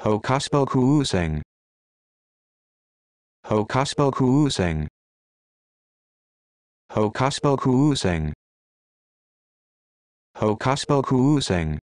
Hokuspoku using. Hokuspoku using. Hokuspoku